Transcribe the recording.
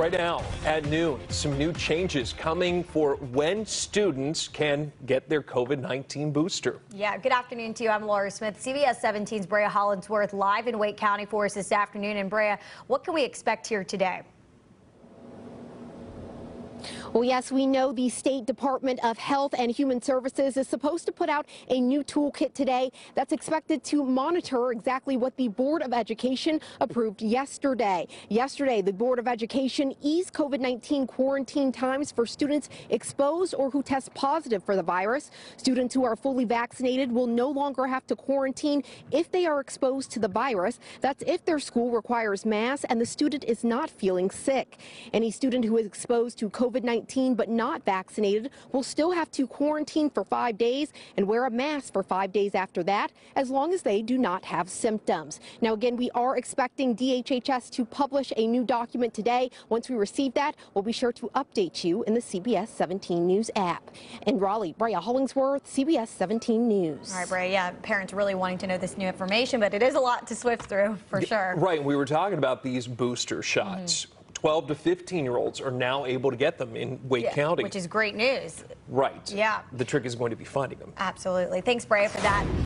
Right now at noon, some new changes coming for when students can get their COVID 19 booster. Yeah, good afternoon to you. I'm Laura Smith. CBS 17's Brea Hollinsworth live in Wake County for us this afternoon. And Brea, what can we expect here today? Well, yes, we know the State Department of Health and Human Services is supposed to put out a new toolkit today that's expected to monitor exactly what the Board of Education approved yesterday. Yesterday, the Board of Education eased COVID-19 quarantine times for students exposed or who test positive for the virus. Students who are fully vaccinated will no longer have to quarantine if they are exposed to the virus. That's if their school requires masks and the student is not feeling sick. Any student who is exposed to COVID-19 19 but not vaccinated will still have to quarantine for five days and wear a mask for five days after that, as long as they do not have symptoms. Now, again, we are expecting DHHS to publish a new document today. Once we receive that, we'll be sure to update you in the CBS 17 News app. In Raleigh, Brea Hollingsworth, CBS 17 News. All right, Brea, yeah, parents really wanting to know this new information, but it is a lot to sift through for sure. Right, we were talking about these booster shots. Mm -hmm. 12 to 15 year olds are now able to get them in Wake yeah, County. Which is great news. Right. Yeah. The trick is going to be finding them. Absolutely. Thanks, Brea, for that.